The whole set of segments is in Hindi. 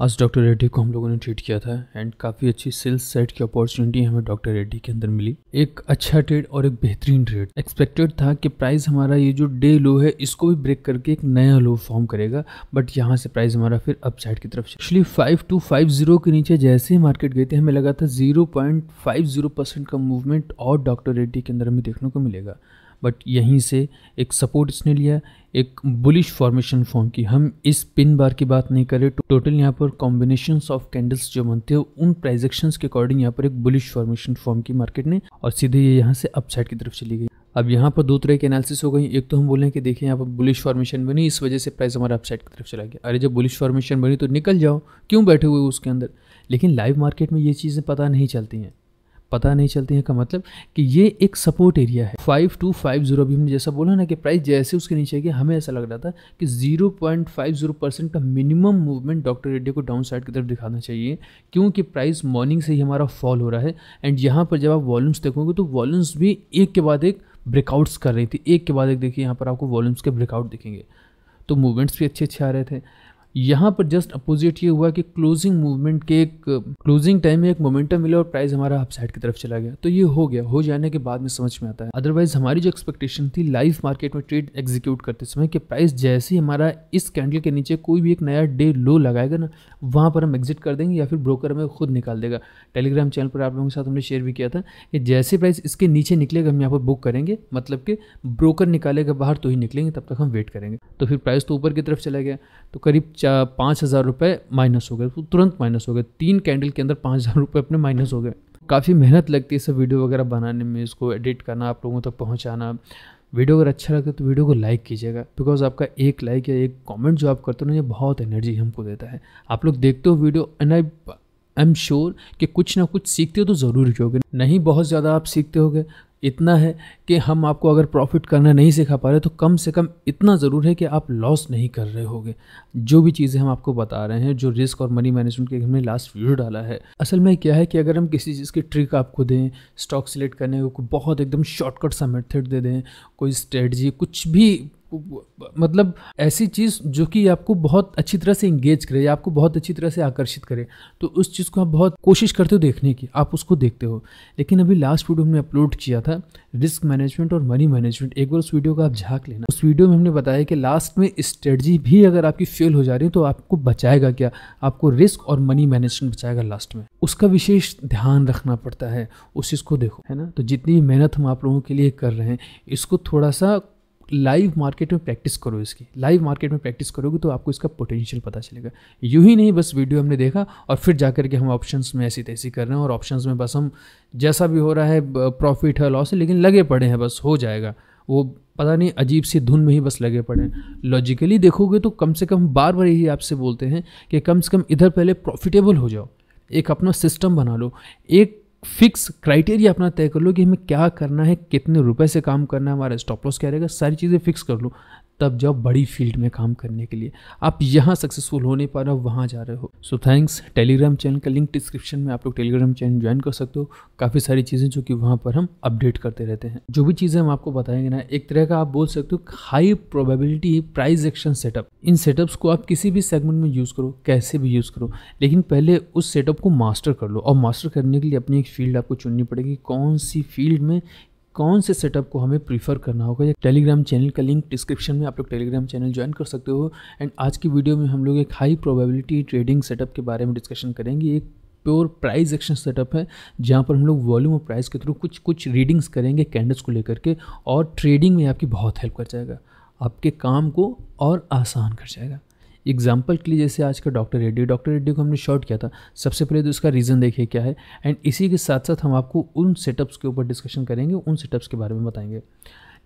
आज डॉक्टर रेड्डी को हम लोगों ने ट्रीट किया था एंड काफ़ी अच्छी सेल्स सेट की अपॉर्चुनिटी हमें डॉक्टर रेड्डी के अंदर मिली एक अच्छा ट्रेड और एक बेहतरीन ट्रेड एक्सपेक्टेड था कि प्राइस हमारा ये जो डे लो है इसको भी ब्रेक करके एक नया लो फॉर्म करेगा बट यहाँ से प्राइस हमारा फिर साइड की तरफ actually five two five zero के नीचे जैसे ही मार्केट गए थे हमें लगा था zero point five zero percent का मूवमेंट और डॉक्टर रेड्डी के अंदर हमें देखने को मिलेगा बट यहीं से एक सपोर्ट इसने लिया एक बुलिश फॉर्मेशन फॉर्म की हम इस पिन बार की बात नहीं करें तो टोटल यहाँ पर कॉम्बिनेशन ऑफ कैंडल्स जो बनते हैं उन प्राइजेक्शन के अकॉर्डिंग यहाँ पर एक बुलिश फॉर्मेशन फॉर्म की मार्केट ने और सीधे ये यहाँ से अपसाइड की तरफ चली गई अब यहाँ पर दो तरह के एनालिसिस हो गई एक तो हम बोले कि देखिए यहाँ पर बुलिश फॉर्मेशन बनी इस वजह से प्राइस हमारा अपसाइड की तरफ चला गया अरे जब बुलिश फॉर्मेशन बनी तो निकल जाओ क्यों बैठे हुए उसके अंदर लेकिन लाइव मार्केट में ये चीज़ें पता नहीं चलती हैं पता नहीं चलती हैं का मतलब कि ये एक सपोर्ट एरिया है फाइव टू फाइव जीरो भी हमने जैसा बोला ना कि प्राइस जैसे उसके नीचे गया हमें ऐसा लग रहा था कि zero point five zero percent का मिनिमम मूवमेंट डॉक्टर रेड्डी को डाउन साइड की तरफ दिखाना चाहिए क्योंकि प्राइस मॉर्निंग से ही हमारा फॉल हो रहा है एंड यहाँ पर जब आप वॉल्यूम्स देखोगे तो वॉल्यूम्स भी एक के बाद एक ब्रेकआउट्स कर रही थी एक के बाद एक देखिए यहाँ पर आपको वॉल्यूम्स के ब्रेकआउट दिखेंगे तो मूवमेंट्स भी अच्छे अच्छे आ रहे थे यहाँ पर जस्ट अपोजिट ये हुआ कि क्लोजिंग मूवमेंट के एक क्लोजिंग टाइम में एक मोमेंटम मिला और प्राइस हमारा अपसाइड की तरफ चला गया तो ये हो गया हो जाने के बाद में समझ में आता है अदरवाइज हमारी जो एक्सपेक्टेशन थी लाइव मार्केट में ट्रेड एग्जीक्यूट करते समय कि प्राइस जैसे ही हमारा इस कैंडल के नीचे कोई भी एक नया डे लो लगाएगा ना वहाँ पर हम एग्जिट कर देंगे या फिर ब्रोकर हमें खुद निकाल देगा टेलीग्राम चैनल पर आप लोगों के साथ हमने शेयर भी किया था कि जैसे प्राइस इसके नीचे निकलेगा हम यहाँ पर बुक करेंगे मतलब कि ब्रोकर निकालेगा बाहर तो ही निकलेंगे तब तक हम वेट करेंगे तो फिर प्राइस तो ऊपर की तरफ चला गया तो करीब पाँच हज़ार रुपये माइनस हो गए तो तुरंत माइनस हो गए तीन कैंडल के अंदर पाँच हज़ार रुपये अपने माइनस हो गए काफ़ी मेहनत लगती है सब वीडियो वगैरह बनाने में इसको एडिट करना आप लोगों तक पहुँचाना वीडियो अगर अच्छा लगे तो वीडियो को लाइक कीजिएगा बिकॉज आपका एक लाइक या एक कमेंट जो आप करते हो ना ये बहुत एनर्जी हमको देता है आप लोग देखते हो video and I I am sure कि कुछ ना कुछ सीखते हो तो ज़रूर हो नहीं बहुत ज़्यादा आप सीखते गए इतना है कि हम आपको अगर प्रॉफिट करना नहीं सिखा पा रहे तो कम से कम इतना ज़रूर है कि आप लॉस नहीं कर रहे होगे जो भी चीज़ें हम आपको बता रहे हैं जो रिस्क और मनी मैनेजमेंट के हमने लास्ट वीडियो डाला है असल में क्या है कि अगर हम किसी चीज़ की ट्रिक आपको दें स्टॉक सिलेक्ट करने को बहुत एकदम शॉर्टकट सा मेथड दे दें कोई स्ट्रेटजी कुछ भी मतलब ऐसी चीज़ जो कि आपको बहुत अच्छी तरह से इंगेज करे या आपको बहुत अच्छी तरह से आकर्षित करे तो उस चीज़ को आप बहुत कोशिश करते हो देखने की आप उसको देखते हो लेकिन अभी लास्ट वीडियो हमने अपलोड किया था रिस्क मैनेजमेंट और मनी मैनेजमेंट एक बार उस वीडियो का आप झाँक लेना उस वीडियो में हमने बताया कि लास्ट में स्ट्रेटजी भी अगर आपकी फेल हो जा रही है तो आपको बचाएगा क्या आपको रिस्क और मनी मैनेजमेंट बचाएगा लास्ट में उसका विशेष ध्यान रखना पड़ता है उस चीज़ को देखो है ना तो जितनी मेहनत हम आप लोगों के लिए कर रहे हैं इसको थोड़ा सा लाइव मार्केट में प्रैक्टिस करो इसकी लाइव मार्केट में प्रैक्टिस करोगे तो आपको इसका पोटेंशियल पता चलेगा यूँ ही नहीं बस वीडियो हमने देखा और फिर जा करके हम ऑप्शंस में ऐसी तैसी कर रहे हैं और ऑप्शंस में बस हम जैसा भी हो रहा है प्रॉफिट है लॉस है लेकिन लगे पड़े हैं बस हो जाएगा वो पता नहीं अजीब सी धुन में ही बस लगे पड़े लॉजिकली देखोगे तो कम से कम बार बार यही आपसे बोलते हैं कि कम से कम इधर पहले प्रॉफिटेबल हो जाओ एक अपना सिस्टम बना लो एक फिक्स क्राइटेरिया अपना तय कर लो कि हमें क्या करना है कितने रुपए से काम करना है हमारा स्टॉप लॉस क्या रहेगा सारी चीज़ें फिक्स कर लो तब जाओ बड़ी फील्ड में काम करने के लिए आप यहाँ सक्सेसफुल होने पा रहे हो वहाँ जा रहे हो सो थैंक्स टेलीग्राम चैनल का लिंक डिस्क्रिप्शन में आप लोग टेलीग्राम चैनल ज्वाइन कर सकते हो काफ़ी सारी चीज़ें जो कि वहाँ पर हम अपडेट करते रहते हैं जो भी चीज़ें हम आपको बताएंगे ना एक तरह का आप बोल सकते हो high probability price action setup इन सेटअप्स को आप किसी भी सेगमेंट में यूज़ करो कैसे भी यूज़ करो लेकिन पहले उस सेटअप को मास्टर कर लो और मास्टर करने के लिए अपनी एक फील्ड आपको चुननी पड़ेगी कौन सी फील्ड में कौन से सेटअप को हमें प्रीफर करना होगा या टेलीग्राम चैनल का लिंक डिस्क्रिप्शन में आप लोग टेलीग्राम चैनल ज्वाइन कर सकते हो एंड आज की वीडियो में हम लोग एक हाई प्रोबेबिलिटी ट्रेडिंग सेटअप के बारे में डिस्कशन करेंगे एक प्योर प्राइस एक्शन सेटअप है जहाँ पर हम लोग वॉल्यूम और प्राइस के थ्रू कुछ कुछ रीडिंग्स करेंगे कैंडल्स को लेकर के और ट्रेडिंग में आपकी बहुत हेल्प कर जाएगा आपके काम को और आसान कर जाएगा एग्जाम्पल के लिए जैसे आज का डॉक्टर रेड्डी डॉक्टर रेड्डी को हमने शॉर्ट किया था सबसे पहले तो इसका रीज़न देखिए क्या है एंड इसी के साथ साथ हम आपको उन सेटअप्स के ऊपर डिस्कशन करेंगे उन सेटअप्स के बारे में बताएंगे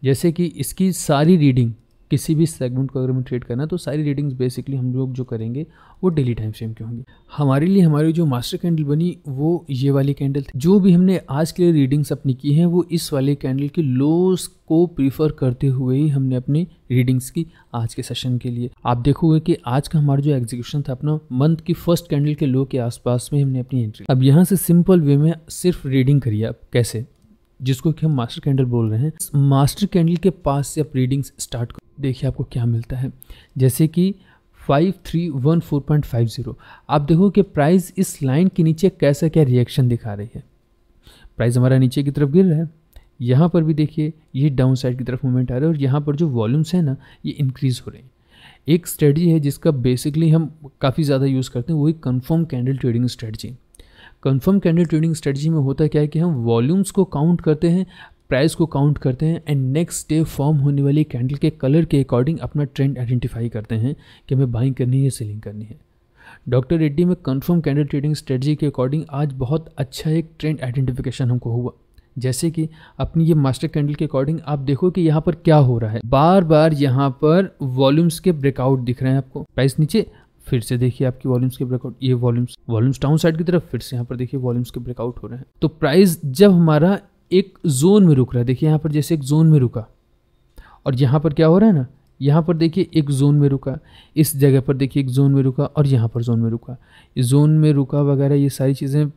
जैसे कि इसकी सारी रीडिंग किसी भी सेगमेंट को अगर हमें ट्रेड करना है तो सारी रीडिंग्स बेसिकली हम लोग जो करेंगे वो डेली टाइम फ्रेम के होंगे हमारे लिए हमारी जो मास्टर कैंडल बनी वो ये वाली कैंडल थी जो भी हमने आज के लिए रीडिंग्स अपनी की हैं वो इस वाले कैंडल के लोस को प्रीफर करते हुए ही हमने अपनी रीडिंग्स की आज के सेशन के लिए आप देखोगे कि आज का हमारा जो एग्जीक्यूशन था अपना मंथ की फर्स्ट कैंडल के लो के आसपास में हमने अपनी एंट्री अब यहाँ से सिंपल वे में सिर्फ रीडिंग करिए आप कैसे जिसको कि हम मास्टर कैंडल बोल रहे हैं मास्टर कैंडल के पास से आप रीडिंग्स स्टार्ट करो देखिए आपको क्या मिलता है जैसे कि five three one four point five zero आप देखो कि प्राइस इस लाइन के नीचे कैसा क्या रिएक्शन दिखा रही है प्राइस हमारा नीचे की तरफ गिर रहा है यहाँ पर भी देखिए ये डाउन साइड की तरफ मूवमेंट आ रहा है और यहाँ पर जो वॉल्यूम्स हैं ना ये इंक्रीज़ हो रहे हैं एक स्ट्रेटजी है जिसका बेसिकली हम काफ़ी ज़्यादा यूज़ करते हैं वही confirm candle trading strategy confirm candle trading strategy में होता क्या है कि हम वॉल्यूम्स को काउंट करते हैं प्राइस को काउंट करते हैं एंड नेक्स्ट डे फॉर्म होने वाली कैंडल के कलर के अकॉर्डिंग अपना ट्रेंड आइडेंटिफाई करते हैं कि हमें बाइंग करनी है सेलिंग करनी है डॉक्टर रेड्डी में कंफर्म कैंडल ट्रेडिंग स्ट्रेटजी के अकॉर्डिंग आज बहुत अच्छा एक ट्रेंड आइडेंटिफिकेशन हमको हुआ जैसे कि अपनी ये मास्टर कैंडल के अकॉर्डिंग आप देखो कि यहाँ पर क्या हो रहा है बार बार यहाँ पर वॉल्यूम्स के ब्रेकआउट दिख रहे हैं आपको प्राइस नीचे फिर से देखिए आपकी वॉल्यूम्स के ब्रेकआउट ये वॉल्यूम्स वॉल्यूम्स डाउन साइड की तरफ फिर से यहाँ पर देखिए वॉल्यूम्स के ब्रेकआउट हो रहे हैं तो प्राइस जब हमारा एक जोन में रुक रहा है देखिए यहाँ पर जैसे एक जोन में रुका और यहाँ पर क्या हो रहा है ना यहाँ पर देखिए एक जोन में रुका इस जगह पर देखिए एक जोन में रुका और यहाँ पर जोन में रुका जोन में रुका वगैरह ये सारी चीज़ें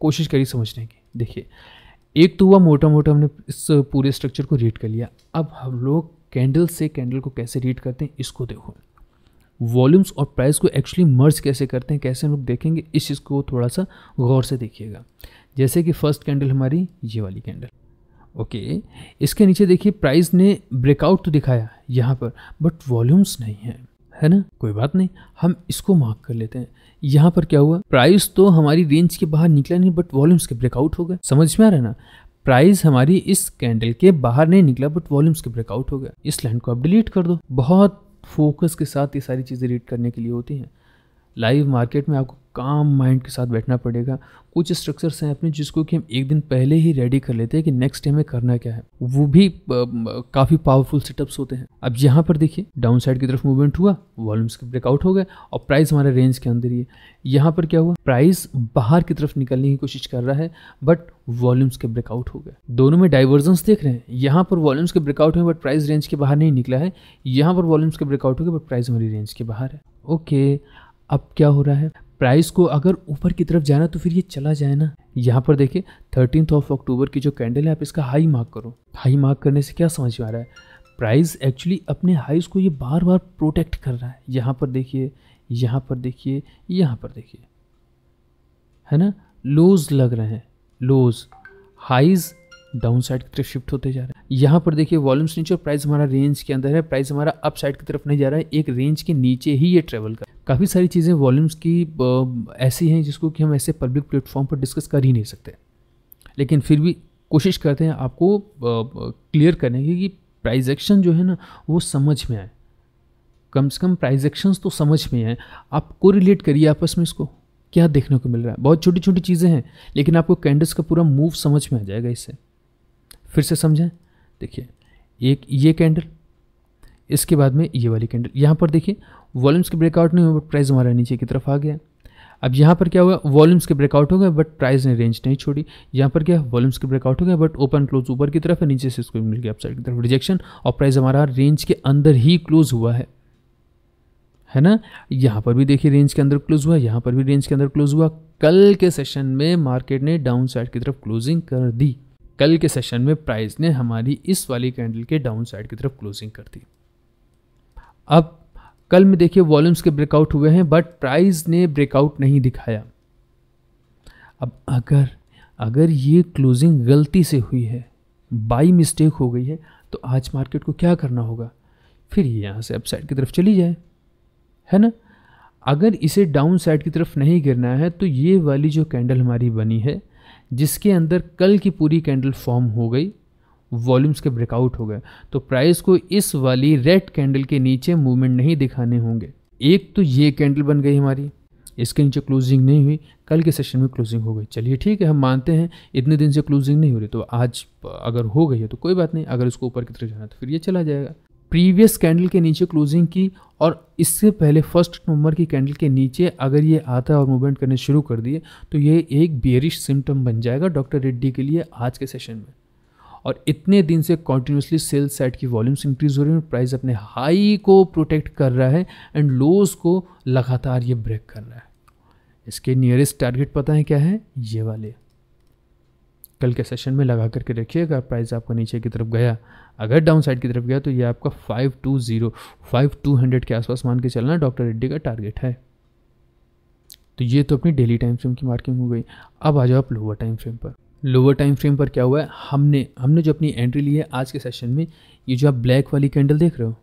कोशिश करी समझने की देखिए एक तो हुआ मोटा मोटा हमने इस पूरे स्ट्रक्चर को रीड कर लिया अब हम लोग कैंडल से कैंडल को कैसे रीड करते हैं इसको देखो वॉल्यूम्स और प्राइस को एक्चुअली मर्ज कैसे करते हैं कैसे हम लोग देखेंगे इस चीज़ को थोड़ा सा गौर से देखिएगा जैसे कि फर्स्ट कैंडल हमारी ये वाली कैंडल ओके इसके नीचे देखिए प्राइस ने ब्रेकआउट तो दिखाया यहाँ पर बट वॉल्यूम्स नहीं है है ना कोई बात नहीं हम इसको मार्क कर लेते हैं यहाँ पर क्या हुआ प्राइस तो हमारी रेंज के बाहर निकला नहीं बट वॉल्यूम्स के ब्रेकआउट हो गए समझ में आ रहा है ना प्राइस हमारी इस कैंडल के बाहर नहीं निकला बट वॉल्यूम्स के ब्रेकआउट हो गया इस लाइन को आप डिलीट कर दो बहुत फोकस के साथ ये सारी चीज़ें रीड करने के लिए होती हैं लाइव मार्केट में आपको काम माइंड के साथ बैठना पड़ेगा कुछ स्ट्रक्चर्स हैं अपने जिसको कि हम एक दिन पहले ही रेडी कर लेते हैं कि नेक्स्ट डे में करना क्या है वो भी काफ़ी पावरफुल सेटअप्स होते हैं अब यहाँ पर देखिए डाउन साइड की तरफ मूवमेंट हुआ वॉल्यूम्स के ब्रेकआउट हो गए और प्राइस हमारे रेंज के अंदर ही है यहाँ पर क्या हुआ प्राइस बाहर की तरफ निकलने की कोशिश कर रहा है बट वॉल्यूम्स के ब्रेकआउट हो गए दोनों में डाइवर्जेंस देख रहे हैं यहाँ पर वॉल्यूम्स के ब्रेकआउट हुए बट प्राइस रेंज के बाहर नहीं निकला है यहाँ पर वॉल्यूम्स के ब्रेकआउट हो गए बट प्राइस हमारी रेंज के बाहर है ओके अब क्या हो रहा है प्राइस को अगर ऊपर की तरफ जाना तो फिर ये चला जाए ना यहाँ पर देखिए थर्टीन ऑफ अक्टूबर की जो कैंडल है आप इसका हाई मार्क करो हाई मार्क करने से क्या समझ में आ रहा है प्राइस एक्चुअली अपने हाइज को ये बार बार प्रोटेक्ट कर रहा है यहाँ पर देखिए यहाँ पर देखिए यहाँ पर देखिए है ना लोज लग रहे हैं लोज हाइज डाउन साइड की तरफ शिफ्ट होते जा रहा है यहाँ पर देखिए वॉल्यूम्स नीचे और प्राइस हमारा रेंज के अंदर है प्राइस हमारा अप साइड की तरफ नहीं जा रहा है एक रेंज के नीचे ही ये ट्रेवल कर काफ़ी सारी चीज़ें वॉल्यूम्स की ऐसी हैं जिसको कि हम ऐसे पब्लिक प्लेटफॉर्म पर डिस्कस कर ही नहीं सकते लेकिन फिर भी कोशिश करते हैं आपको क्लियर करने की कि प्राइज एक्शन जो है ना वो समझ में आए कम से कम प्राइज एक्शन तो समझ में आए आप को रिलेट करिए आपस में इसको क्या देखने को मिल रहा है बहुत छोटी छोटी चीज़ें हैं लेकिन आपको कैंडल्स का पूरा मूव समझ में आ जाएगा इससे फिर से समझें देखिए एक ये कैंडल इसके बाद में ये वाली कैंडल यहाँ पर देखिए वॉल्यूम्स के ब्रेकआउट नहीं हुआ बट प्राइस हमारा नीचे की तरफ आ गया अब यहाँ पर क्या हुआ वॉल्यूम्स के ब्रेकआउट हो गए बट प्राइस ने रेंज नहीं छोड़ी यहाँ पर क्या वॉल्यूम्स के ब्रेकआउट हो गए बट ओपन क्लोज ऊपर की तरफ है नीचे से इसको मिल गया अपसाइड की तरफ रिजेक्शन और प्राइस हमारा रेंज के अंदर ही क्लोज हुआ है है ना यहाँ पर भी देखिए रेंज के अंदर क्लोज हुआ यहाँ पर भी रेंज के अंदर क्लोज हुआ कल के सेशन में मार्केट ने डाउन साइड की तरफ क्लोजिंग कर दी कल के सेशन में प्राइस ने हमारी इस वाली कैंडल के डाउन साइड की तरफ क्लोजिंग कर दी अब कल में देखिए वॉल्यूम्स के ब्रेकआउट हुए हैं बट प्राइस ने ब्रेकआउट नहीं दिखाया अब अगर अगर ये क्लोजिंग गलती से हुई है बाई मिस्टेक हो गई है तो आज मार्केट को क्या करना होगा फिर ये यहाँ से अपसाइड की तरफ चली जाए है ना अगर इसे डाउन साइड की तरफ नहीं गिरना है तो ये वाली जो कैंडल हमारी बनी है जिसके अंदर कल की पूरी कैंडल फॉर्म हो गई वॉल्यूम्स के ब्रेकआउट हो गए तो प्राइस को इस वाली रेड कैंडल के नीचे मूवमेंट नहीं दिखाने होंगे एक तो ये कैंडल बन गई हमारी इसके नीचे क्लोजिंग नहीं हुई कल के सेशन में क्लोजिंग हो गई चलिए ठीक है हम मानते हैं इतने दिन से क्लोजिंग नहीं हो रही तो आज अगर हो गई है तो कोई बात नहीं अगर इसको ऊपर की तरफ जाना तो फिर ये चला जाएगा प्रीवियस कैंडल के नीचे क्लोजिंग की और इससे पहले फर्स्ट नंबर की कैंडल के नीचे अगर ये आता है और मूवमेंट करने शुरू कर दिए तो ये एक बियरिश सिम्टम बन जाएगा डॉक्टर रेड्डी के लिए आज के सेशन में और इतने दिन से कॉन्टीन्यूसली सेल सेट की वॉल्यूम्स इंक्रीज हो रही है प्राइस अपने हाई को प्रोटेक्ट कर रहा है एंड लोज को लगातार ये ब्रेक कर रहा है इसके नियरेस्ट टारगेट पता है क्या है ये वाले कल के सेशन में लगा करके रखिएगा प्राइस आपका नीचे की तरफ गया अगर डाउन साइड की तरफ गया तो ये आपका five two zero five two hundred के आसपास मान के चलना डॉक्टर रेड्डी का टारगेट है तो ये तो अपनी डेली टाइम फ्रेम की मार्किंग हो गई अब आ जाओ आप लोअर टाइम फ्रेम पर लोअर टाइम फ्रेम पर क्या हुआ है हमने हमने जो अपनी एंट्री ली है आज के सेशन में ये जो आप ब्लैक वाली कैंडल देख रहे हो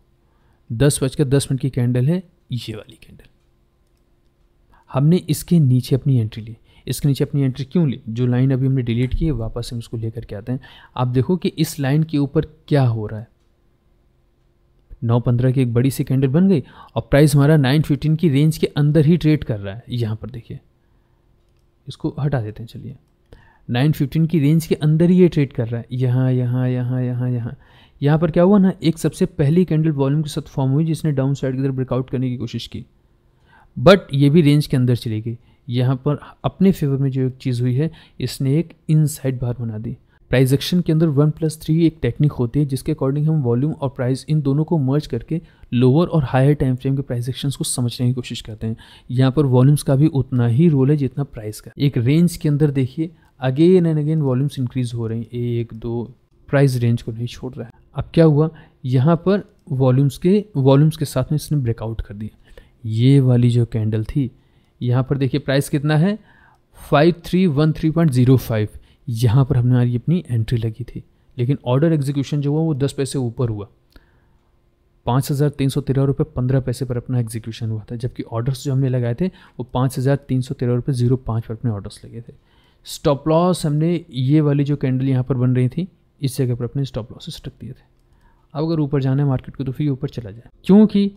दस बजकर दस मिनट की कैंडल है ये वाली कैंडल हमने इसके नीचे अपनी एंट्री ली इसके नीचे अपनी एंट्री क्यों ली जो लाइन अभी हमने डिलीट की है वापस हम इसको लेकर के आते हैं आप देखो कि इस लाइन के ऊपर क्या हो रहा है नौ पंद्रह की एक बड़ी सी कैंडल बन गई और प्राइस हमारा नाइन फिफ्टीन की रेंज के अंदर ही ट्रेड कर रहा है यहाँ पर देखिए इसको हटा देते हैं चलिए नाइन फिफ्टीन की रेंज के अंदर ही ये ट्रेड कर रहा है यहाँ यहाँ यहाँ यहाँ यहाँ यहाँ पर क्या हुआ ना एक सबसे पहली कैंडल वॉल्यूम के साथ फॉर्म हुई जिसने डाउन साइड की तरफ ब्रेकआउट करने की कोशिश की बट ये भी रेंज के अंदर चली गई यहाँ पर अपने फेवर में जो एक चीज़ हुई है इसने एक इनसाइड बार बना दी प्राइस एक्शन के अंदर वन प्लस थ्री एक टेक्निक होती है जिसके अकॉर्डिंग हम वॉल्यूम और प्राइस इन दोनों को मर्ज करके लोअर और हायर टाइम फ्रेम के प्राइस एक्शन को समझने की कोशिश करते हैं यहाँ पर वॉल्यूम्स का भी उतना ही रोल है जितना प्राइस का एक रेंज के अंदर देखिए again and again volumes increase हो रहे हैं एक दो प्राइस रेंज को नहीं छोड़ रहा है अब क्या हुआ यहाँ पर वॉल्यूम्स के वॉल्यूम्स के साथ में इसने ब्रेकआउट कर दिया ये वाली जो कैंडल थी यहाँ पर देखिए प्राइस कितना है five three one three point zero five यहाँ पर हमारी अपनी एंट्री लगी थी लेकिन ऑर्डर एग्जीक्यूशन जो हुआ वो दस पैसे ऊपर हुआ पाँच हज़ार तीन सौ तेरह रुपये पंद्रह पैसे पर अपना एग्जीक्यूशन हुआ था जबकि ऑर्डर्स जो हमने लगाए थे वो पाँच हज़ार तीन सौ तेरह रुपये ज़ीरो पाँच पर अपने ऑर्डर्स लगे थे स्टॉप लॉस हमने ये वाली जो कैंडल यहाँ पर बन रही थी इस जगह पर अपने स्टॉप लॉसेस रख दिए थे अब अगर ऊपर जाना है मार्केट को तो फिर ऊपर चला जाए क्योंकि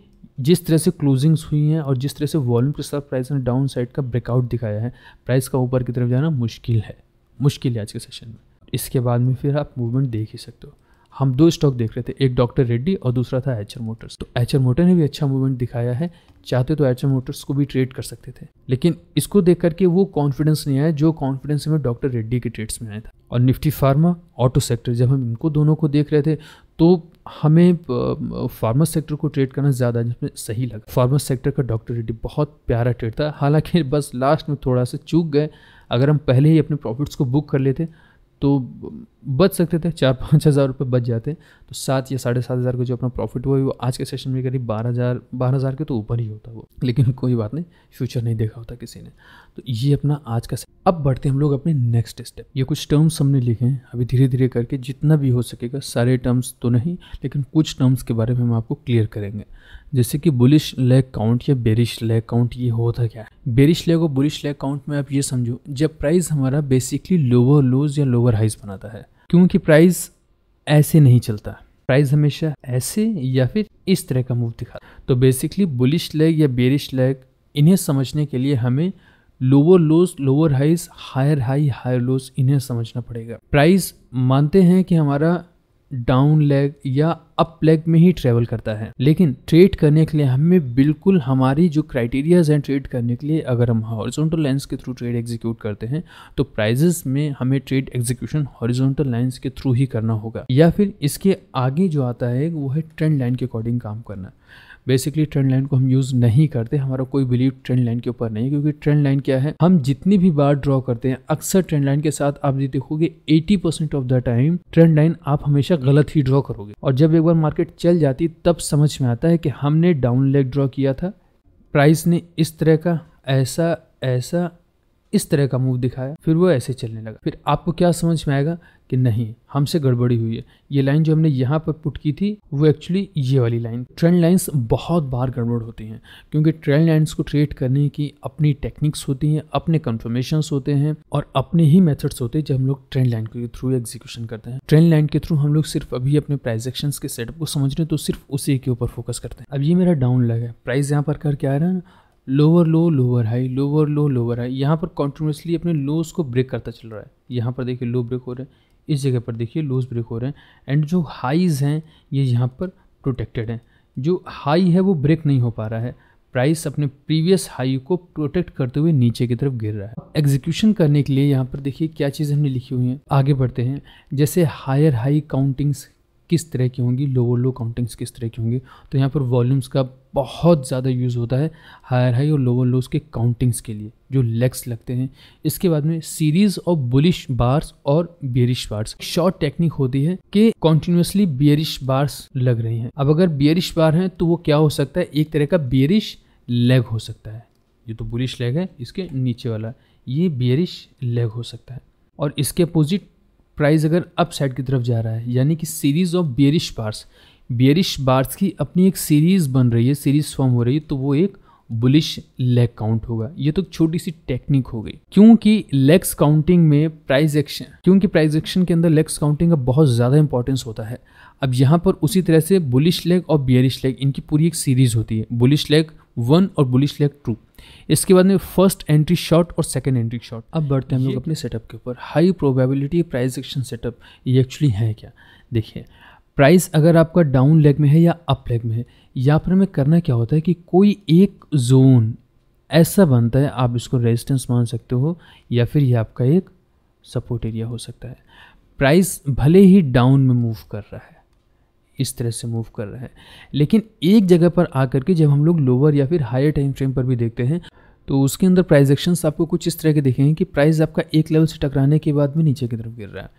जिस तरह से क्लोजिंग्स हुई हैं और जिस तरह से वॉल्यूम के साथ प्राइस ने डाउन साइड का ब्रेकआउट दिखाया है प्राइस का ऊपर की तरफ जाना मुश्किल है मुश्किल है आज के सेशन में इसके बाद में फिर आप मूवमेंट देख ही सकते हो हम दो स्टॉक देख रहे थे एक डॉक्टर रेड्डी और दूसरा था एचर मोटर्स तो एचर मोटर ने भी अच्छा मूवमेंट दिखाया है चाहते तो एचर मोटर्स को भी ट्रेड कर सकते थे लेकिन इसको देख करके वो कॉन्फिडेंस नहीं आया जो कॉन्फिडेंस हमें डॉक्टर रेड्डी के ट्रेड्स में आया था और निफ्टी फार्मा ऑटो सेक्टर जब हम इनको दोनों को देख रहे थे तो हमें फार्मा सेक्टर को ट्रेड करना ज़्यादा जिसमें सही लगा फार्मा सेक्टर का डॉक्टरेटी बहुत प्यारा ट्रेड था हालांकि बस लास्ट में थोड़ा सा चूक गए अगर हम पहले ही अपने प्रॉफिट्स को बुक कर लेते तो बच सकते थे चार पाँच हज़ार रुपये बच जाते तो सात या साढ़े सात हज़ार का जो अपना प्रॉफिट हुआ वो आज के सेशन में करीब बारह हज़ार बारह हज़ार के तो ऊपर ही होता वो लेकिन कोई बात नहीं फ्यूचर नहीं देखा होता किसी ने तो ये अपना आज का अब बढ़ते हम लोग अपने नेक्स्ट स्टेप ये कुछ टर्म्स हमने लिखे हैं अभी धीरे धीरे करके जितना भी हो सकेगा सारे टर्म्स तो नहीं लेकिन कुछ टर्म्स के बारे में हम आपको क्लियर करेंगे जैसे कि बुलिश लेग काउंट या बेरिश लेग काउंट ये होता क्या है बेरिश लेग और बुलिश लेग काउंट में आप ये समझो जब प्राइस हमारा बेसिकली लोअर लोज या लोअर हाइज बनाता है क्योंकि प्राइस ऐसे नहीं चलता प्राइस हमेशा ऐसे या फिर इस तरह का मूव दिखा तो बेसिकली बुलिश लेग या बेरिश लेग इन्हें समझने के लिए हमें lower lows lower highs higher high higher lows इन्हें समझना पड़ेगा प्राइस मानते हैं कि हमारा डाउन लेग या अप लेग में ही ट्रेवल करता है लेकिन ट्रेड करने के लिए हमें बिल्कुल हमारी जो क्राइटेरियाज हैं ट्रेड करने के लिए अगर हम हॉरिजॉन्टल लाइंस के थ्रू ट्रेड एग्जीक्यूट करते हैं तो प्राइजेस में हमें ट्रेड एग्जीक्यूशन हॉरिजॉन्टल लाइंस के थ्रू ही करना होगा या फिर इसके आगे जो आता है वो है ट्रेंड लाइन के अकॉर्डिंग काम करना बेसिकली ट्रेंड लाइन को हम यूज़ नहीं करते हमारा कोई बिलीव ट्रेंड लाइन के ऊपर नहीं है क्योंकि ट्रेंड लाइन क्या है हम जितनी भी बार ड्रॉ करते हैं अक्सर ट्रेंड लाइन के साथ आप ये देखोगे 80% of the time trend line आप हमेशा गलत ही ड्रॉ करोगे और जब एक बार मार्केट चल जाती तब समझ में आता है कि हमने डाउन लेग ड्रॉ किया था प्राइस ने इस तरह का ऐसा ऐसा इस तरह का मूव दिखाया फिर वो ऐसे चलने लगा फिर आपको क्या समझ में आएगा कि नहीं हमसे गड़बड़ी हुई है ये लाइन जो हमने यहाँ पर पुट की थी वो एक्चुअली ये वाली लाइन ट्रेंड लाइंस बहुत बार गड़बड़ होती हैं क्योंकि ट्रेंड लाइंस को ट्रेड करने की अपनी टेक्निक्स होती हैं अपने कन्फर्मेशन होते हैं और अपने ही मेथड्स होते हैं जब हम लोग ट्रेंड लाइन के थ्रू एग्जीक्यूशन करते हैं ट्रेंड लाइन के थ्रू हम लोग सिर्फ अभी अपने प्राइस एक्शन के सेटअप को समझ रहे हैं तो सिर्फ उसी के ऊपर फोकस करते हैं अब ये मेरा डाउन लग है प्राइस यहाँ पर करके आ रहा है ना lower low lower high lower low lower high यहाँ पर कॉन्टिन्यूसली अपने लोस को ब्रेक करता चल रहा है यहाँ पर देखिए लो ब्रेक हो रहे हैं इस जगह पर देखिए लोस ब्रेक हो रहे हैं एंड जो हाईज़ हैं ये यहाँ पर प्रोटेक्टेड हैं जो हाई है वो ब्रेक नहीं हो पा रहा है प्राइस अपने प्रीवियस हाई को प्रोटेक्ट करते हुए नीचे की तरफ गिर रहा है एग्जीक्यूशन करने के लिए यहाँ पर देखिए क्या चीज़ हमने लिखी हुई है आगे बढ़ते हैं जैसे हायर हाई काउंटिंग्स किस तरह की होंगी लोअर लो काउंटिंग्स किस तरह की होंगी तो यहाँ पर वॉल्यूम्स का बहुत ज़्यादा यूज़ होता है हायर हाई और लोअर लोज के काउंटिंग्स के लिए जो लेग्स लगते हैं इसके बाद में सीरीज ऑफ बुलिश बार्स और बियरिश बार्स शॉर्ट टेक्निक होती है कि कॉन्टिन्यूसली बियरिश बार्स लग रही हैं अब अगर बियरिश बार हैं तो वो क्या हो सकता है एक तरह का बियरिश लेग हो सकता है ये तो बुलिश लेग है इसके नीचे वाला ये बियरिश लेग हो सकता है और इसके अपोजिट प्राइस अगर अप साइड की तरफ जा रहा है यानी कि series of bearish bars bearish bars की अपनी एक सीरीज़ बन रही है सीरीज़ फॉर्म हो रही है तो वो एक बुलिश लेग काउंट होगा ये तो छोटी सी टेक्निक हो गई क्योंकि लेग्स काउंटिंग में प्राइस एक्शन क्योंकि प्राइस एक्शन के अंदर लेग्स काउंटिंग का बहुत ज़्यादा इंपॉर्टेंस होता है अब यहाँ पर उसी तरह से बुलिश लेग और बियरिश लेग इनकी पूरी एक सीरीज़ होती है बुलिश लेग वन और बुलिश लेग टू इसके बाद में फर्स्ट एंट्री शॉट और सेकेंड एंट्री शॉट अब बढ़ते हैं हम लोग अपने सेटअप के ऊपर high probability price action setup ये एक्चुअली है क्या देखिए प्राइस अगर आपका डाउन लेग में है या अप लेग में है या फिर हमें करना क्या होता है कि कोई एक जोन ऐसा बनता है आप इसको रेजिस्टेंस मान सकते हो या फिर ये आपका एक सपोर्ट एरिया हो सकता है प्राइस भले ही डाउन में मूव कर रहा है इस तरह से मूव कर रहा है लेकिन एक जगह पर आकर के जब हम लोग लोअर या फिर हायर टाइम फ्रेम पर भी देखते हैं तो उसके अंदर प्राइस एक्शन आपको कुछ इस तरह के देखेंगे कि प्राइस आपका एक लेवल से टकराने के बाद में नीचे की तरफ गिर रहा है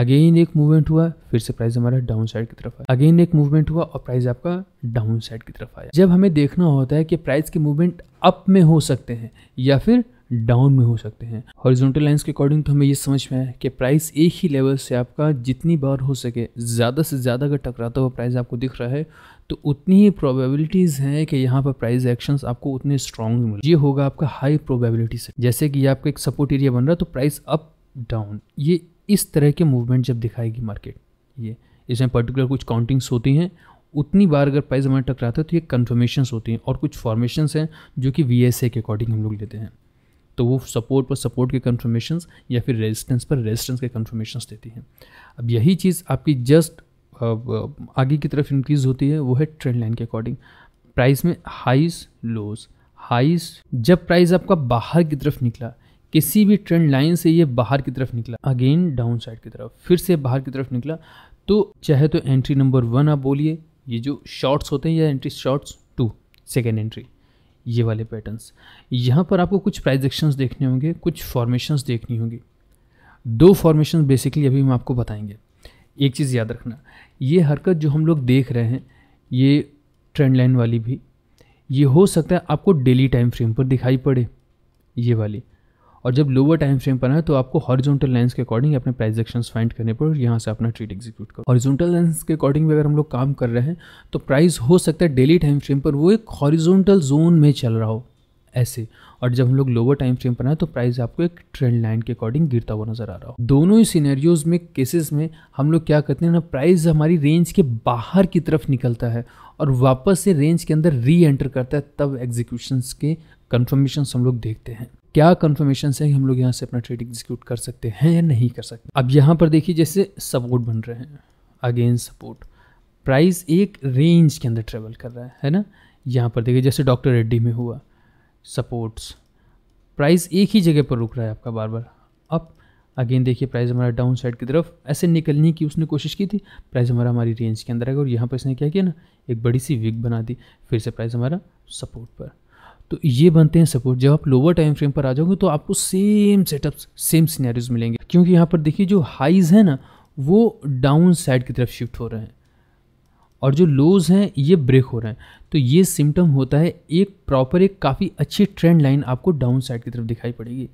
अगेन एक मूवमेंट हुआ फिर से प्राइस हमारा डाउन साइड की तरफ आया अगेन एक मूवमेंट हुआ और प्राइस आपका डाउन साइड की तरफ आया जब हमें देखना होता है कि प्राइस के मूवमेंट अप में हो सकते हैं या फिर डाउन में हो सकते हैं हॉरिजॉन्टल लाइंस के अकॉर्डिंग तो हमें ये समझ में आया कि प्राइस एक ही लेवल से आपका जितनी बार हो सके ज़्यादा से ज़्यादा अगर टकराता हुआ प्राइस आपको दिख रहा है तो उतनी ही प्रोबेबिलिटीज़ हैं कि यहाँ पर प्राइस एक्शंस आपको उतने स्ट्रॉन्ग मिल ये होगा आपका हाई प्रोबेबिलिटी से जैसे कि आपका एक सपोर्ट एरिया बन रहा है तो प्राइस अप डाउन ये इस तरह के मूवमेंट जब दिखाएगी मार्केट ये इसमें पर्टिकुलर कुछ काउंटिंग्स होती हैं उतनी बार अगर प्राइस हमारे टकराता है तो ये कन्फर्मेशन होती हैं और कुछ फॉर्मेशन हैं जो कि वी के अकॉर्डिंग हम लोग लेते हैं तो वो सपोर्ट पर सपोर्ट के कन्फर्मेशन या फिर रेजिस्टेंस पर रेजिस्टेंस के कन्फर्मेशन देती हैं अब यही चीज़ आपकी जस्ट आगे की तरफ इंक्रीज़ होती है वो है ट्रेंड लाइन के अकॉर्डिंग प्राइस में हाइस लोज हाइस जब प्राइस आपका बाहर की तरफ निकला किसी भी ट्रेंड लाइन से ये बाहर की तरफ निकला अगेन डाउन साइड की तरफ फिर से बाहर की तरफ निकला तो चाहे तो एंट्री नंबर वन आप बोलिए ये जो शॉर्ट्स होते हैं या entry shorts to second entry ये वाले पैटर्न्स यहाँ पर आपको कुछ प्राइज एक्शंस देखने होंगे कुछ फॉर्मेशंस देखनी होंगी दो फॉर्मेशन बेसिकली अभी हम आपको बताएंगे एक चीज़ याद रखना ये हरकत जो हम लोग देख रहे हैं ये ट्रेंड लाइन वाली भी ये हो सकता है आपको डेली टाइम फ्रेम पर दिखाई पड़े ये वाली और जब लोअर टाइम फ्रेम पर आए तो आपको हॉरिजॉन्टल लेंस के अकॉर्डिंग अपने प्राइस एक्शन फाइंड करने पर यहाँ से अपना ट्रेड एग्जीक्यूट करो हॉरिजॉन्टल लेंस के अकॉर्डिंग भी अगर हम लोग काम कर रहे हैं तो प्राइस हो सकता है डेली टाइम फ्रेम पर वो एक हॉरिजॉन्टल जोन में चल रहा हो ऐसे और जब हम लोग लोअर टाइम फ्रेम पर आए तो प्राइस आपको एक ट्रेंड लाइन के अकॉर्डिंग गिरता हुआ नजर आ रहा हो दोनों ही सीनेरियोज में केसेस में हम लोग क्या करते हैं ना प्राइस हमारी रेंज के बाहर की तरफ निकलता है और वापस से रेंज के अंदर री एंटर करता है तब एग्जीक्यूशन के कन्फर्मेशन हम लोग देखते हैं क्या कन्फर्मेशन कि हम लोग यहाँ से अपना ट्रेड एग्जीक्यूट कर सकते हैं या नहीं कर सकते अब यहाँ पर देखिए जैसे सपोर्ट बन रहे हैं अगेन सपोर्ट प्राइस एक रेंज के अंदर ट्रेवल कर रहा है है ना यहाँ पर देखिए जैसे डॉक्टर रेड्डी में हुआ सपोर्ट्स प्राइस एक ही जगह पर रुक रहा है आपका बार बार अब अगेन देखिए प्राइस हमारा डाउन साइड की तरफ ऐसे निकलने की उसने कोशिश की थी प्राइस हमारा हमारी रेंज के अंदर आ गया और यहाँ पर इसने क्या किया ना एक बड़ी सी विक बना दी फिर से प्राइस हमारा सपोर्ट पर तो ये बनते हैं सपोर्ट जब आप लोअर टाइम फ्रेम पर आ जाओगे तो आपको सेम सेटअप सेम सीनारीज मिलेंगे क्योंकि यहाँ पर देखिए जो हाइज है ना वो डाउन साइड की तरफ शिफ्ट हो रहे हैं और जो लोज हैं ये ब्रेक हो रहे हैं तो ये सिम्टम होता है एक प्रॉपर एक काफ़ी अच्छी ट्रेंड लाइन आपको डाउन साइड की तरफ दिखाई पड़ेगी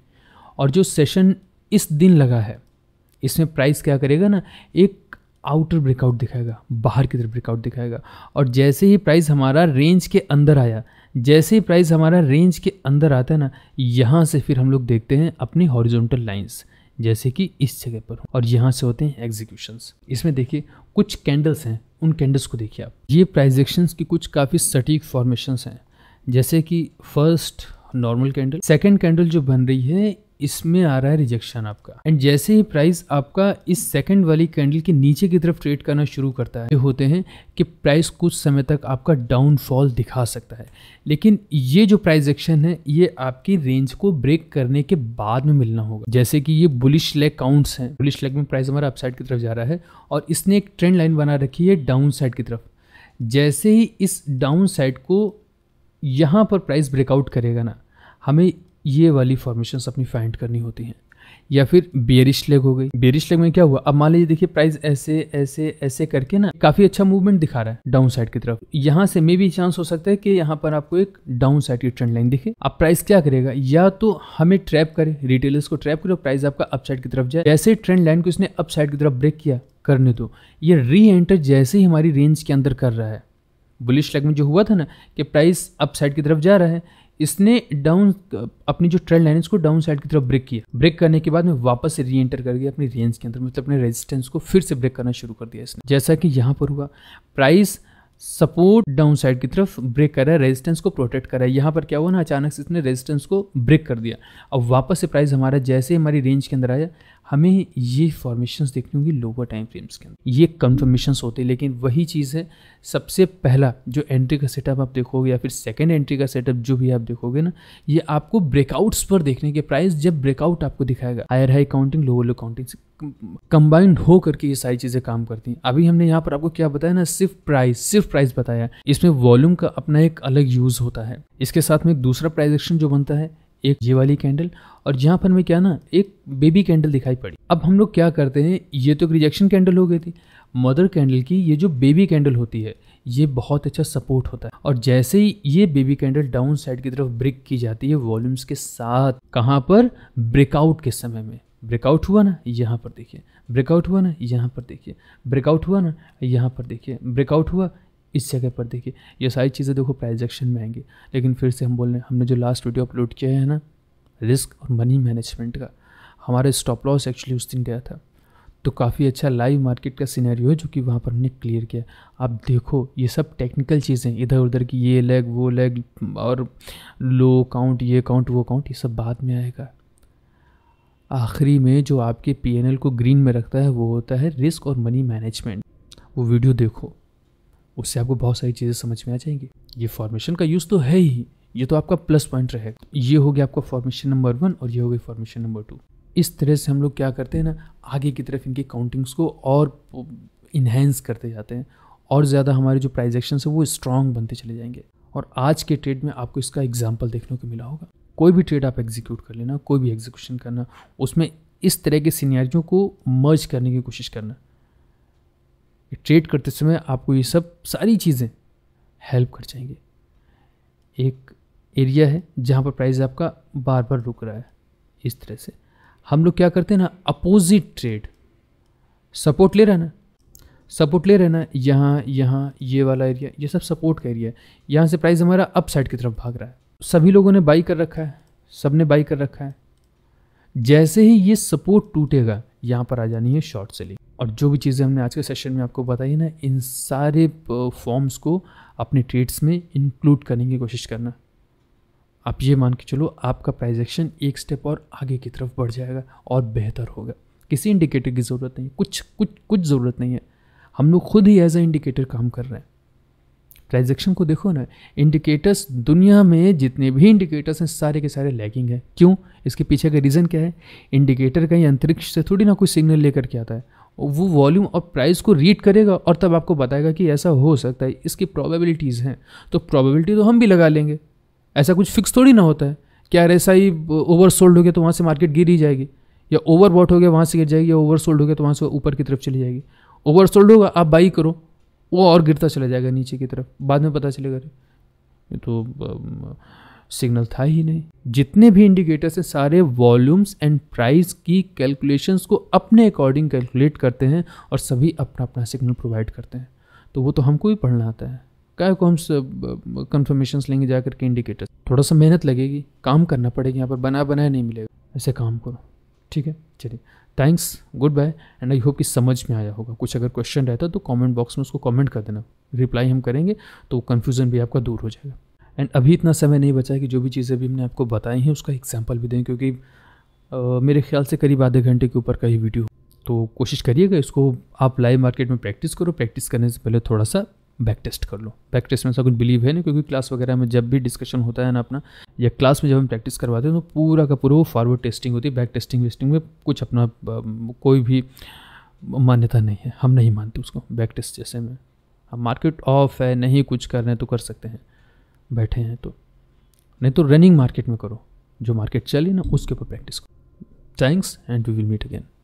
और जो सेशन इस दिन लगा है इसमें प्राइस क्या करेगा ना एक आउटर ब्रेकआउट दिखाएगा बाहर की तरफ ब्रेकआउट दिखाएगा और जैसे ही प्राइस हमारा रेंज के अंदर आया जैसे ही प्राइस हमारा रेंज के अंदर आता है ना यहाँ से फिर हम लोग देखते हैं अपनी हॉरिजॉन्टल लाइंस जैसे कि इस जगह पर और यहाँ से होते हैं एग्जीक्यूशंस इसमें देखिए कुछ कैंडल्स हैं उन कैंडल्स को देखिए आप ये प्राइजेक्शंस की कुछ काफ़ी सटीक फॉर्मेशंस हैं जैसे कि first normal candle second candle जो बन रही है इसमें आ रहा है रिजेक्शन आपका एंड जैसे ही प्राइस आपका इस सेकंड वाली कैंडल के नीचे की तरफ ट्रेड करना शुरू करता है होते हैं कि प्राइस कुछ समय तक आपका डाउनफॉल दिखा सकता है लेकिन ये जो प्राइस एक्शन है ये आपकी रेंज को ब्रेक करने के बाद में मिलना होगा जैसे कि ये बुलिश लेग काउंट्स हैं बुलिश लेग में प्राइस हमारा अपसाइड की तरफ जा रहा है और इसने एक ट्रेंड लाइन बना रखी है डाउन साइड की तरफ जैसे ही इस डाउन साइड को यहाँ पर प्राइस ब्रेकआउट करेगा ना हमें ये वाली फॉर्मेशन अपनी फाइंड करनी होती हैं या फिर बेरिश लेग हो गई बेरिश लेग में क्या हुआ अब मान लीजिए देखिए प्राइस ऐसे ऐसे ऐसे करके ना काफी अच्छा मूवमेंट दिखा रहा है डाउन साइड की तरफ यहाँ से मे भी चांस हो सकता है कि यहाँ पर आपको एक डाउन साइड की ट्रेंड लाइन दिखे अब प्राइस क्या करेगा या तो हमें ट्रैप करे रिटेलर्स को ट्रैप करे प्राइस आपका अपसाइड की तरफ जाए जैसे ट्रेंड लाइन को इसने अपसाइड की तरफ ब्रेक किया करने दो ये री एंटर जैसे ही हमारी रेंज के अंदर कर रहा है बुलिश लेग में जो हुआ था ना कि प्राइस अपसाइड की तरफ जा रहा है इसने डाउन अपनी जो ट्रेड लाइन है इसको डाउन साइड की तरफ ब्रेक किया ब्रेक करने के बाद में वापस से री एंटर कर गया अपनी रेंज के अंदर मतलब अपने रेजिस्टेंस को फिर से ब्रेक करना शुरू कर दिया इसने जैसा कि यहाँ पर हुआ प्राइस सपोर्ट डाउन साइड की तरफ ब्रेक कर रहा है रेजिस्टेंस को प्रोटेक्ट कर रहा है यहाँ पर क्या हुआ ना अचानक से इसने रेजिस्टेंस को ब्रेक कर दिया अब वापस से प्राइस हमारा जैसे हमारी रेंज के अंदर आया हमें ये फॉर्मेशन देखनी होंगी लोअर टाइम फ्रेम्स के अंदर ये कन्फर्मेशन होते हैं लेकिन वही चीज़ है सबसे पहला जो एंट्री का सेटअप आप देखोगे या फिर सेकेंड एंट्री का सेटअप जो भी आप देखोगे ना ये आपको ब्रेकआउट्स पर देखने के प्राइस जब ब्रेकआउट आपको दिखाएगा higher high counting lower low counting से कंबाइंड हो करके ये सारी चीज़ें काम करती हैं अभी हमने यहाँ पर आपको क्या बताया ना सिर्फ प्राइस सिर्फ प्राइस बताया इसमें वॉल्यूम का अपना एक अलग यूज़ होता है इसके साथ में दूसरा प्राइजेक्शन जो बनता है एक ये वाली कैंडल और जहाँ पर हमें क्या ना एक बेबी कैंडल दिखाई पड़ी अब हम लोग क्या करते हैं ये तो एक रिजेक्शन कैंडल हो गई थी मदर कैंडल की ये जो बेबी कैंडल होती है ये बहुत अच्छा सपोर्ट होता है और जैसे ही ये बेबी कैंडल डाउन साइड की तरफ ब्रेक की जाती है वॉल्यूम्स के साथ कहाँ पर ब्रेकआउट के समय में ब्रेकआउट हुआ ना यहाँ पर देखिए ब्रेकआउट हुआ ना यहाँ पर देखिए ब्रेकआउट हुआ ना यहाँ पर देखिए ब्रेकआउट हुआ इस जगह पर देखिए ये सारी चीज़ें देखो प्राइजेक्शन में आएंगी लेकिन फिर से हम बोल रहे हैं हमने जो लास्ट वीडियो अपलोड किया है ना रिस्क और मनी मैनेजमेंट का हमारा स्टॉप लॉस एक्चुअली उस दिन गया था तो काफ़ी अच्छा लाइव मार्केट का सीनरी है जो कि वहाँ पर हमने क्लियर किया आप देखो ये सब टेक्निकल चीज़ें इधर उधर की ये लेग वो लेग और लो काउंट ये काउंट वो काउंट ये सब बाद में आएगा आखिरी में जो आपके पीएनएल को ग्रीन में रखता है वो होता है रिस्क और मनी मैनेजमेंट वो वीडियो देखो उससे आपको बहुत सारी चीज़ें समझ में आ जाएंगी ये फॉर्मेशन का यूज़ तो है ही ये तो आपका प्लस पॉइंट रहेगा ये हो गया आपका फॉर्मेशन नंबर वन और ये हो गई फॉर्मेशन नंबर टू इस तरह से हम लोग क्या करते हैं ना आगे की तरफ इनकी काउंटिंग्स को और इन्हेंस करते जाते हैं और ज़्यादा हमारे जो प्राइज एक्शन है वो स्ट्रॉन्ग बनते चले जाएंगे और आज के ट्रेड में आपको इसका एग्जाम्पल देखने को मिला होगा कोई भी ट्रेड आप एग्जीक्यूट कर लेना कोई भी एग्जीक्यूशन करना उसमें इस तरह के सीनियरियों को मर्ज करने की कोशिश करना ट्रेड करते समय आपको ये सब सारी चीज़ें हेल्प कर जाएंगे एक एरिया है जहाँ पर प्राइस आपका बार बार रुक रहा है इस तरह से हम लोग क्या करते हैं ना अपोजिट ट्रेड सपोर्ट ले रहा ना सपोर्ट ले रहे ना यहाँ यहाँ ये वाला एरिया ये सब सपोर्ट का एरिया है यहाँ से प्राइस हमारा अप साइड की तरफ भाग रहा है सभी लोगों ने बाई कर रखा है सब ने बाई कर रखा है जैसे ही ये सपोर्ट टूटेगा यहाँ पर आ जानी है शॉर्ट सेलिंग और जो भी चीज़ें हमने आज के सेशन में आपको बताई ना इन सारे फॉर्म्स को अपने ट्रेड्स में इंक्लूड करने की कोशिश करना आप ये मान के चलो आपका प्राइजेक्शन एक्शन एक स्टेप और आगे की तरफ बढ़ जाएगा और बेहतर होगा किसी इंडिकेटर की ज़रूरत नहीं कुछ कुछ कुछ ज़रूरत नहीं है हम लोग खुद ही एज ए इंडिकेटर काम कर रहे हैं ट्रांजेक्शन को देखो ना इंडिकेटर्स दुनिया में जितने भी इंडिकेटर्स हैं सारे के सारे लैगिंग है क्यों इसके पीछे का रीज़न क्या है इंडिकेटर कहीं अंतरिक्ष से थोड़ी ना कोई सिग्नल लेकर के आता है वो वॉल्यूम और प्राइस को रीड करेगा और तब आपको बताएगा कि ऐसा हो सकता है इसकी प्रोबेबिलिटीज़ हैं तो प्रोबेबिलिटी तो हम भी लगा लेंगे ऐसा कुछ फिक्स थोड़ी ना होता है क्या अरे ऐसा ही ओवर सोल्ड हो गया तो वहाँ से मार्केट गिर ही जाएगी या ओवर बॉट हो गया वहाँ से गिर जाएगी या ओवर सोल्ड हो गया तो वहाँ से ऊपर की तरफ चली जाएगी ओवर सोल्ड होगा आप बाई करो वो और गिरता चला जाएगा नीचे की तरफ बाद में पता चलेगा ये तो सिग्नल था ही नहीं जितने भी इंडिकेटर्स हैं सारे वॉल्यूम्स एंड प्राइस की कैलकुलेशंस को अपने अकॉर्डिंग कैलकुलेट करते हैं और सभी अपना अपना सिग्नल प्रोवाइड करते हैं तो वो तो हमको ही पढ़ना आता है क्या को हम कन्फर्मेशन लेंगे जा करके इंडिकेटर्स थोड़ा सा मेहनत लगेगी काम करना पड़ेगा यहाँ पर बना बनाया नहीं मिलेगा ऐसे काम करो ठीक है चलिए thanks goodbye and I hope कि समझ में आया होगा कुछ अगर क्वेश्चन रहता है तो कमेंट बॉक्स में उसको कमेंट कर देना रिप्लाई हम करेंगे तो कन्फ्यूजन भी आपका दूर हो जाएगा एंड अभी इतना समय नहीं बचा है कि जो भी चीज़ें भी हमने आपको बताई हैं उसका एग्जाम्पल भी दें क्योंकि आ, मेरे ख्याल से करीब आधे घंटे के ऊपर का ही वीडियो तो कोशिश करिएगा इसको आप लाइव मार्केट में प्रैक्टिस करो प्रैक्टिस करने से पहले थोड़ा सा बैक टेस्ट कर लो बैक टेस्ट में ऐसा कुछ बिलीव है ना क्योंकि क्लास वगैरह में जब भी डिस्कशन होता है ना अपना या क्लास में जब हम प्रैक्टिस करवाते हैं तो पूरा का पूरा वो फॉरवर्ड टेस्टिंग होती है बैक टेस्टिंग वेस्टिंग में कुछ अपना कोई भी मान्यता नहीं है हम नहीं मानते उसको बैक टेस्ट जैसे में हम मार्केट ऑफ है नहीं कुछ कर रहे हैं तो कर सकते हैं बैठे हैं तो नहीं तो रनिंग मार्केट में करो जो मार्केट चले ना उसके ऊपर प्रैक्टिस करो thanks and we will meet again